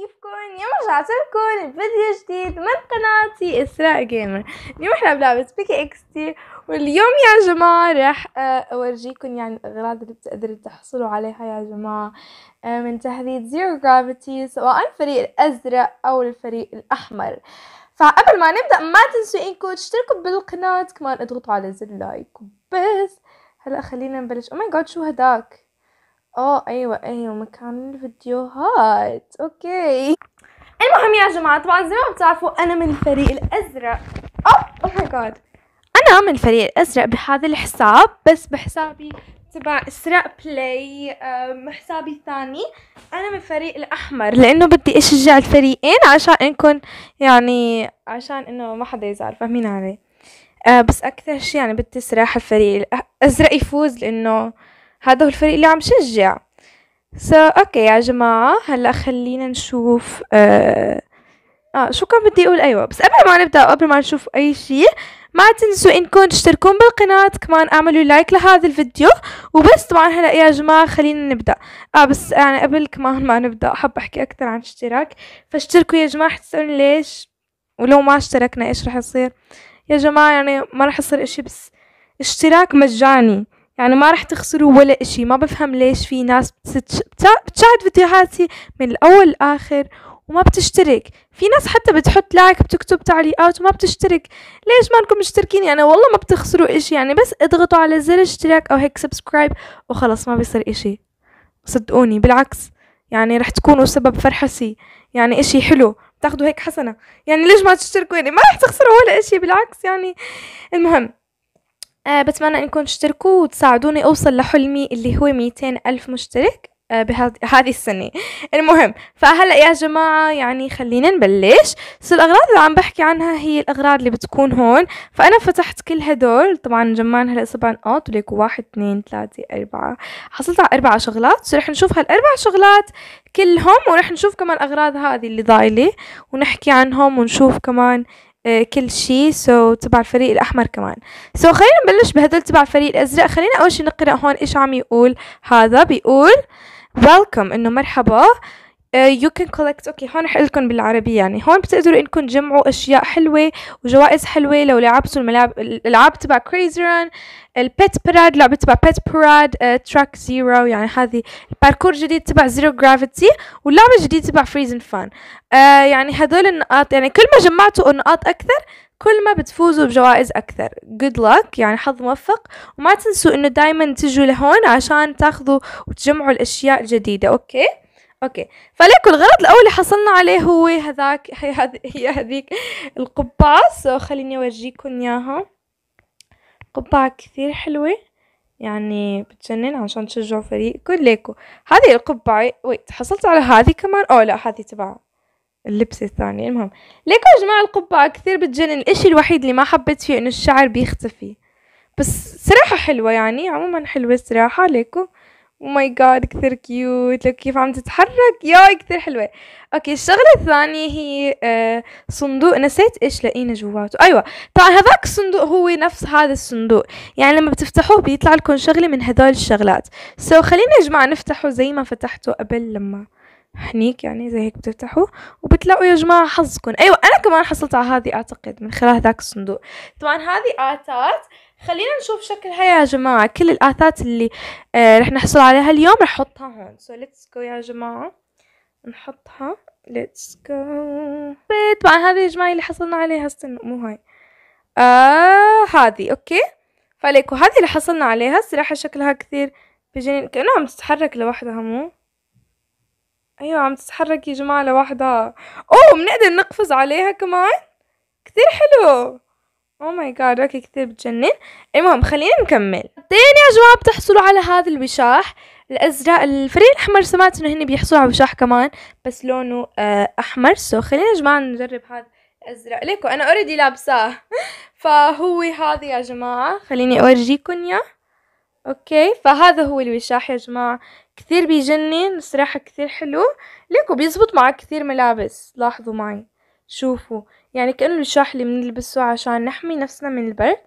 كيفكن رجعت رجعتلكم فيديو جديد من قناتي اسراء جيمر اليوم احنا بلعبة بيكي اكس تي واليوم يا جماعة راح آه، اورجيكم يعني الاغراض اللي بتقدروا تحصلوا عليها يا جماعة آه، من تحديد زيرو جرافيتي سواء الفريق الازرق او الفريق الاحمر فقبل ما نبدأ ما تنسوا انكم تشتركوا بالقناة كمان اضغطوا على زر لايك بس هلا خلينا نبلش او ماي جاد شو هداك آه أيوه، أيوه مكان الفيديوهات، أوكي. المهم يا جماعة طبعًا زي ما بتعرفوا أنا من الفريق الأزرق oh ماي جاد أنا من الفريق الأزرق بهذا الحساب بس بحسابي تبع إسراء بلاي حسابي الثاني أنا من الفريق الأحمر لأنه بدي أشجع الفريقين عشان انكم يعني عشان إنه ما حدا يزعل فاهمين علي؟ آه بس أكثر شي يعني بدي صراحة الفريق الأزرق يفوز لأنه هذا هو الفريق اللي عم شجع سو so, اوكي okay, يا جماعه هلا خلينا نشوف آه, اه شو كان بدي اقول ايوه بس قبل ما نبدا قبل ما نشوف اي شيء ما تنسوا انكم تشتركون بالقناة كمان اعملوا لايك لهذا الفيديو وبس طبعا هلا يا جماعة خلينا نبدأ اه بس يعني قبل كمان ما نبدأ حاب احكي اكثر عن الاشتراك فاشتركوا يا جماعة حتسألوني ليش ولو ما اشتركنا ايش رح يصير يا جماعة يعني ما رح يصير اشي بس اشتراك مجاني يعني ما راح تخسروا ولا إشي ما بفهم ليش في ناس بتشاهد فيديوهاتي من الأول لآخر وما بتشترك في ناس حتى بتحط لايك بتكتب تعليقات وما بتشترك ليش ما انكم مشتركين يعني والله ما بتخسروا اشي يعني بس اضغطوا على زر اشتراك او هيك سبسكرايب وخلص ما بيصير اشي صدقوني بالعكس يعني رح تكونوا سبب فرحسي يعني اشي حلو بتاخدوا هيك حسنة يعني ليش ما تشتركوا يعني ما رح تخسروا ولا اشي بالعكس يعني المهم آه بتمنى انكم تشتركوا وتساعدوني اوصل لحلمي اللي هو 200 الف مشترك آه بهذه السنة المهم فهلأ يا جماعة يعني خلينا نبلش سو الأغراض اللي عم بحكي عنها هي الأغراض اللي بتكون هون فأنا فتحت كل هدول طبعا جمعنا هلأ سبع نقاط آه، وليك واحد اثنين ثلاثة أربعة حصلت على أربع شغلات سو رح نشوف هالأربع شغلات كلهم ورح نشوف كمان أغراض هذه اللي ضايلة ونحكي عنهم ونشوف كمان آه، كل شيء سو so, تبع الفريق الأحمر كمان سو so, خلينا نبلش بهدول تبع الفريق الأزرق خلينا أول شيء نقرأ هون إيش عم يقول هذا بيقول welcome إنه مرحبا يو كان كولكت اوكي هون رح لكم بالعربي يعني هون بتقدروا انكم تجمعوا اشياء حلوه وجوائز حلوه لو لعبتوا الملاعب الالعاب تبع كريزي ران البيت براد لعبه تبع بيت براد تراك زيرو يعني هذه الباركور جديد تبع زيرو جرافيتي واللعبه الجديده تبع فريزن فان uh, يعني هدول النقاط يعني كل ما جمعتوا نقاط اكثر كل ما بتفوزوا بجوائز أكثر جود لك يعني حظ موفق وما تنسوا إنه دايما تجوا لهون عشان تاخذوا وتجمعوا الأشياء الجديدة أوكي اوكي فليكن الغرض الاول اللي حصلنا عليه هو هذاك هي هذيك القبعه سو خليني اورجيكم اياها قبعه كثير حلوه يعني بتجنن عشان تشجعوا فريقكم ليكو هذه القبعه ويت حصلت على هذه كمان او لا هذه تبع اللبس الثاني المهم ليكو يا جماعه القبعه كثير بتجنن الاشي الوحيد اللي ما حبيت فيه انه الشعر بيختفي بس صراحة حلوه يعني عموما حلوه صراحة ليكو ماي oh جاد كثير كيوت لو كيف عم تتحرك ياي كثير حلوة اوكي الشغلة الثانية هي آه، صندوق نسيت ايش لقينا جواته ايوه طبعا هذاك الصندوق هو نفس هذا الصندوق يعني لما بتفتحوه بيطلع لكم شغلة من هدول الشغلات سو so, خلينا يا جماعة نفتحه زي ما فتحته قبل لما هنيك يعني زي هيك بتفتحوه وبتلاقوا يا جماعة حظكم أيوة أنا كمان حصلت على هذه أعتقد من خلال ذاك الصندوق طبعا هذه آتات خلينا نشوف شكلها يا جماعة كل الآثات اللي آه رح نحصل عليها اليوم رح حطها هون so let's go يا جماعة نحطها let's go طبعا هذه يا جماعة اللي حصلنا عليها استنى مو هاي آه هذه أوكي فليكو هذه اللي حصلنا عليها الصراحة شكلها كثير بجنين كأنها عم تتحرك لوحدها مو أيوة عم تتحرك يا جماعة لوحدها أوه بنقدر نقفز عليها كمان كثير حلو او ماي جاد اوكي كثير بتجنن المهم خلينا نكمل تاني يا جماعه بتحصلوا على هذا الوشاح الازرق الفريق الاحمر سمعت انه هن بيحصلوا على وشاح كمان بس لونه آه، احمر سو خلينا يا جماعه نجرب هذا الازرق ليكو انا اوريدي لابساه فهو هذا يا جماعه خليني اورجيكم اياه اوكي فهذا هو الوشاح يا جماعه كثير بيجنن صراحه كثير حلو ليكو بيزبط مع كثير ملابس لاحظوا معي شوفوا يعني كأنه الشاح اللي بنلبسه عشان نحمي نفسنا من البرد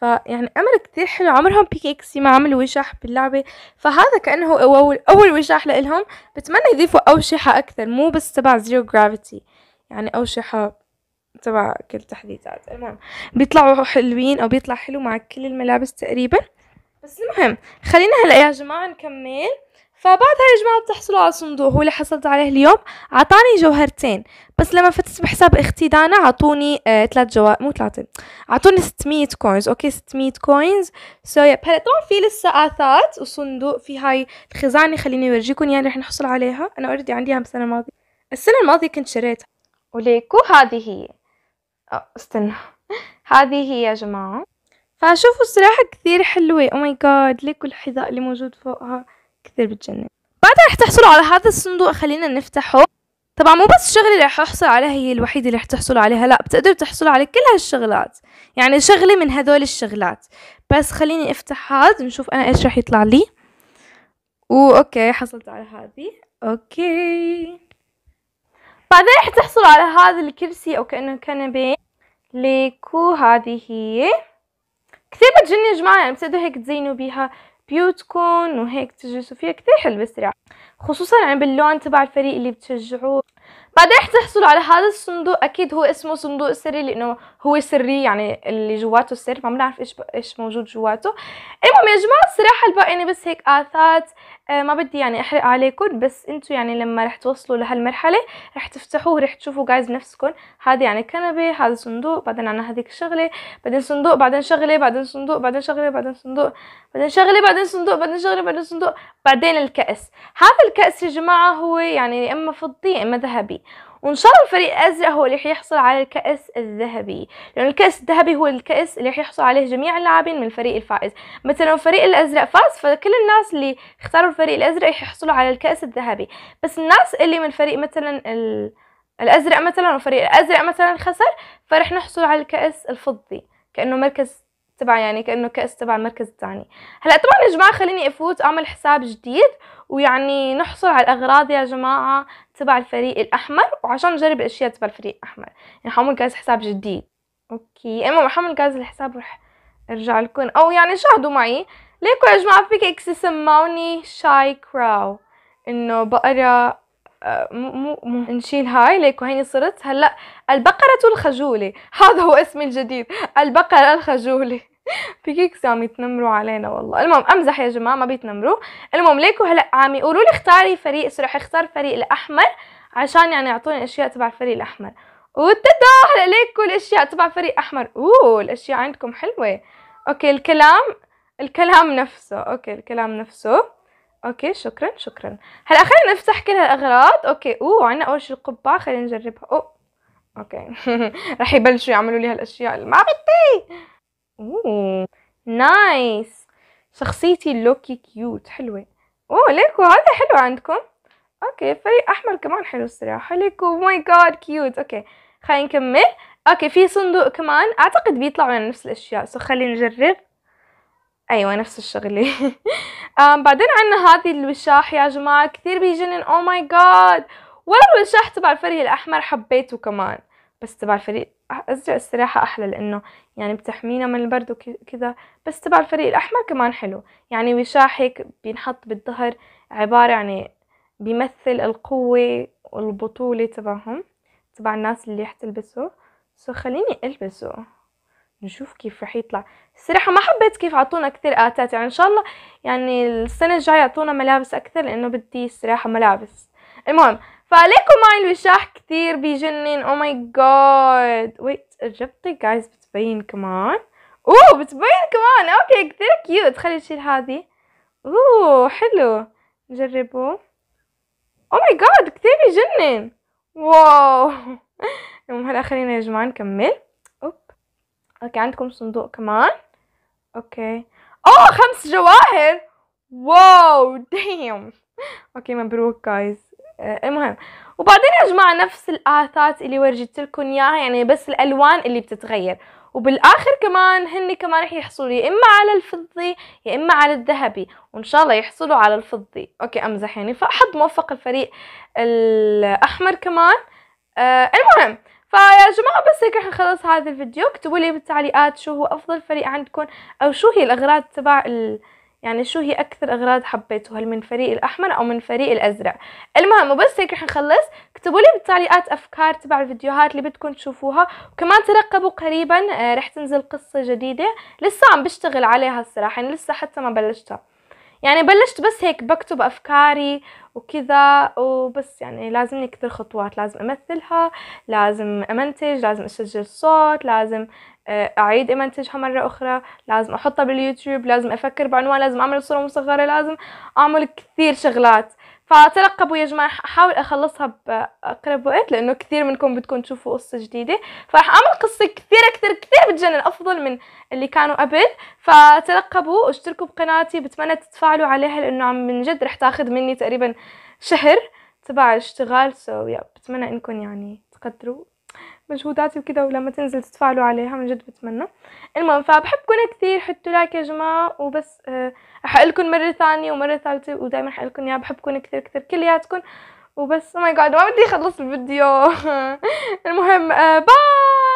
فيعني أمر كتير حلو عمرهم بيك إكسي ما عملوا وشاح باللعبة فهذا كأنه هو أول, أول وشاح لإلهم بتمنى يضيفوا أوشحة أكثر مو بس تبع زيرو جرافيتي يعني أوشحة تبع كل تحديثات المهم بيطلعوا حلوين أو بيطلع حلو مع كل الملابس تقريبا بس المهم خلينا هلا يا جماعه نكمل فبعدها يا جماعة بتحصلوا على صندوق هو اللي حصلت عليه اليوم عطاني جوهرتين بس لما فتت بحساب اختي دانا عطوني آه، ثلاث جوا مو ثلاثة عطوني 600 كوينز اوكي 600 كوينز سو يب هلا طبعا في لسه اثاث وصندوق في هاي الخزانة خليني اورجيكم يعني رح نحصل عليها انا اوريدي عندي اياها السنة الماضية السنة الماضية كنت شريتها وليكو هذه هي استنى هذه هي يا جماعة فشوفوا الصراحة كثير حلوة او oh ماي جاد ليك الحذاء اللي موجود فوقها كثير بتجنن بعدها رح تحصلوا على هذا الصندوق خلينا نفتحه طبعا مو بس الشغلة اللي رح احصل عليها هي الوحيدة اللي رح تحصلوا عليها لا بتقدروا تحصلوا على كل هالشغلات يعني شغلة من هدول الشغلات بس خليني افتح هذا نشوف انا ايش رح يطلع لي اوكي حصلت على هذه اوكي بعدين رح تحصلوا على هذا الكرسي او كأنه كنبة ليكو هذه هي كثير بتجنن يا جماعه يعني بتقدروا هيك تزينوا بيها بيوتكم وهيك تجلسوا فيها كثير حلوه السرعه خصوصا يعني باللون تبع الفريق اللي بتشجعوه بعدين رح تحصلوا على هذا الصندوق اكيد هو اسمه صندوق سري لانه هو سري يعني اللي جواته سر ما بنعرف ايش ايش موجود جواته المهم يا جماعه الصراحه الباقي يعني بس هيك اثاث آه ما بدي يعني احرق عليكم بس انتم يعني لما رح توصلوا لهالمرحله رح تفتحوه ورح تشوفوا جايز نفسكم هذا يعني كنبه هذا صندوق بعدين عنا هذيك الشغله بعدين صندوق بعدين شغله بعدين صندوق بعدين شغله بعدين صندوق بعدين شغله بعدين صندوق بعدين شغله بعدين صندوق بعدين الكأس هذا الكأس يا جماعة هو يعني يا إما فضي يا إما ذهبي وان شاء الله الفريق الازرق هو اللي حيحصل على الكاس الذهبي لان الكاس الذهبي هو الكاس اللي حيحصل عليه جميع اللاعبين من الفريق الفائز مثلا الفريق الازرق فاز فكل الناس اللي اختاروا الفريق الازرق يحصلوا على الكاس الذهبي بس الناس اللي من فريق مثلا ال... الازرق مثلا والفريق الازرق مثلا خسر فرح نحصل على الكاس الفضي كانه مركز تبع يعني كانه كاس تبع المركز الثاني هلا طبعا يا جماعه خليني افوت اعمل حساب جديد ويعني نحصل على الاغراض يا جماعه تبع الفريق الاحمر وعشان نجرب الاشياء تبع الفريق الاحمر يعني حعمل كاس حساب جديد اوكي اما بحمل كاس الحساب رح ارجع لكم او يعني شاهدوا معي ليكو يا جماعه فيك اكس سموني شاي كراو انه بقره آه، مو مو نشيل هاي ليكو هيني صرت هلا البقرة الخجولة هذا هو اسمي الجديد البقرة الخجولة كيكس عم يتنمروا علينا والله المهم امزح يا جماعه ما بيتنمروا المهم ليكو هلا عم يقولوا لي اختاري فريق سرح اختار فريق الاحمر عشان يعني يعطوني اشياء تبع الفريق الاحمر وتتا هلا ليكو الاشياء تبع فريق احمر اوه الاشياء عندكم حلوه اوكي الكلام الكلام نفسه اوكي الكلام نفسه اوكي شكرا شكرا هلا خلينا نفتح كل هالاغراض اوكي اوه عندنا اول شيء القبعه خلينا نجربها اوه اوكي رح يبلشوا يعملوا لي هالاشياء ما بدي اوه نايس شخصيتي لوكي كيوت حلوة اوه ليكو هذا حلو عندكم اوكي فريق احمر كمان حلو الصراحة ليكو ماي جاد كيوت اوكي خلينا نكمل اوكي في صندوق كمان اعتقد بيطلع من نفس الاشياء سو خلينا نجرب ايوه نفس الشغله بعدين عندنا هذه الوشاح يا جماعه كثير بيجنن او oh ماي جاد ولا الوشاح تبع الفريق الاحمر حبيته كمان بس تبع الفريق أزرق الصراحة أحلى لأنه يعني بتحمينا من البرد وكذا بس تبع الفريق الأحمر كمان حلو يعني وشاح هيك بينحط بالظهر عبارة يعني بيمثل القوة والبطولة تبعهم تبع الناس اللي رح تلبسه سو خليني ألبسه نشوف كيف رح يطلع الصراحة ما حبيت كيف عطونا كثير آتات يعني إن شاء الله يعني السنة الجاية يعطونا ملابس أكثر لأنه بدي الصراحة ملابس المهم فعليكم معي الوشاح كثير بيجنن او ماي جاد ويت جبتي جايز بتبين كمان اوه بتبين كمان اوكي كثير كيوت خلي نشيل هذه اوه حلو نجربه او ماي جاد كثير بيجنن واو المهم هلا خلينا يا جماعه نكمل اوب اوكي عندكم صندوق كمان اوكي اوه oh، خمس جواهر واو دايم اوكي مبروك جايز آه، المهم وبعدين يا جماعه نفس الاثاث اللي ورجت لكم اياها يعني بس الالوان اللي بتتغير وبالاخر كمان هن كمان رح يحصلوا يا اما على الفضي يا اما على الذهبي وان شاء الله يحصلوا على الفضي اوكي امزح يعني فحد موفق الفريق الاحمر كمان آه المهم فيا جماعة بس هيك رح نخلص هذا الفيديو اكتبوا لي بالتعليقات شو هو أفضل فريق عندكم أو شو هي الأغراض تبع ال... يعني شو هي أكثر أغراض حبيتوا هل من فريق الأحمر أو من فريق الأزرق المهم وبس هيك رح نخلص اكتبوا لي بالتعليقات أفكار تبع الفيديوهات اللي بدكم تشوفوها وكمان ترقبوا قريبا آه، رح تنزل قصة جديدة لسه عم بشتغل عليها الصراحة يعني لسه حتى ما بلشتها يعني بلشت بس هيك بكتب أفكاري وكذا وبس يعني لازمني كثير خطوات لازم أمثلها لازم أمنتج لازم أسجل صوت لازم آه، اعيد امنتجها مره اخرى لازم احطها باليوتيوب لازم افكر بعنوان لازم اعمل صوره مصغره لازم اعمل كثير شغلات فترقبوا يا جماعه احاول اخلصها باقرب وقت لانه كثير منكم بدكم تشوفوا قصه جديده فراح اعمل قصه كثير كثير كثير بتجنن افضل من اللي كانوا قبل فترقبوا واشتركوا بقناتي بتمنى تتفاعلوا عليها لانه عم من جد رح تاخذ مني تقريبا شهر تبع الاشتغال سو so, yeah. بتمنى انكم يعني تقدروا مجهوداتي وكذا ولما تنزل تتفاعلوا عليها من جد بتمنى المهم فبحبكم كثير حطوا لايك يا جماعه وبس آه، رح لكم مره ثانيه ومره ثالثه ودائما رح لكم يا بحبكم كثير كثير كلياتكم وبس ماي oh جاد ما بدي اخلص الفيديو المهم باي آه،